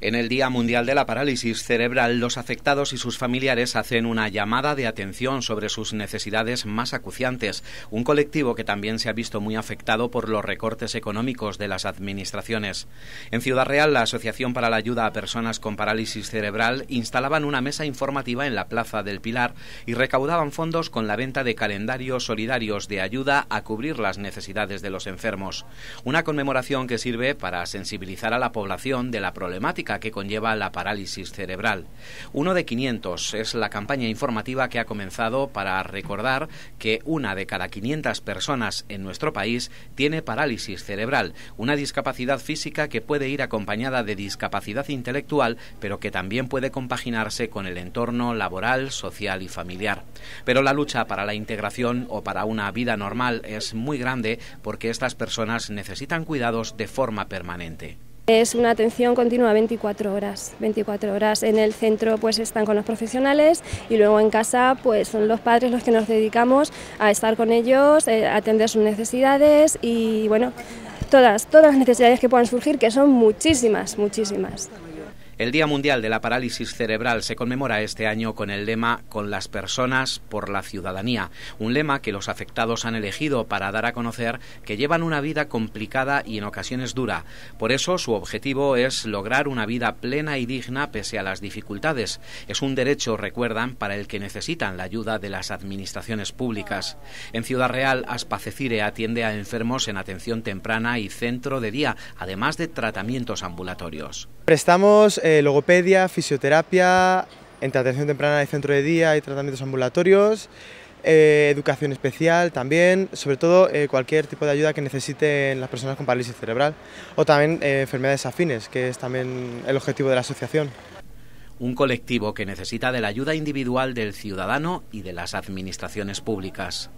En el Día Mundial de la Parálisis Cerebral, los afectados y sus familiares hacen una llamada de atención sobre sus necesidades más acuciantes, un colectivo que también se ha visto muy afectado por los recortes económicos de las administraciones. En Ciudad Real, la Asociación para la Ayuda a Personas con Parálisis Cerebral instalaban una mesa informativa en la Plaza del Pilar y recaudaban fondos con la venta de calendarios solidarios de ayuda a cubrir las necesidades de los enfermos. Una conmemoración que sirve para sensibilizar a la población de la problemática que conlleva la parálisis cerebral. Uno de 500 es la campaña informativa que ha comenzado para recordar que una de cada 500 personas en nuestro país tiene parálisis cerebral, una discapacidad física que puede ir acompañada de discapacidad intelectual, pero que también puede compaginarse con el entorno laboral, social y familiar. Pero la lucha para la integración o para una vida normal es muy grande porque estas personas necesitan cuidados de forma permanente. Es una atención continua 24 horas, 24 horas. En el centro pues están con los profesionales y luego en casa pues son los padres los que nos dedicamos a estar con ellos, eh, atender sus necesidades y bueno, todas, todas las necesidades que puedan surgir, que son muchísimas, muchísimas. El Día Mundial de la Parálisis Cerebral se conmemora este año con el lema Con las personas por la ciudadanía, un lema que los afectados han elegido para dar a conocer que llevan una vida complicada y en ocasiones dura. Por eso su objetivo es lograr una vida plena y digna pese a las dificultades. Es un derecho, recuerdan, para el que necesitan la ayuda de las administraciones públicas. En Ciudad Real, Aspacecire atiende a enfermos en atención temprana y centro de día, además de tratamientos ambulatorios. Prestamos eh, logopedia, fisioterapia, entre atención temprana y centro de día y tratamientos ambulatorios, eh, educación especial también, sobre todo eh, cualquier tipo de ayuda que necesiten las personas con parálisis cerebral o también enfermedades afines, que es también el objetivo de la asociación. Un colectivo que necesita de la ayuda individual del ciudadano y de las administraciones públicas.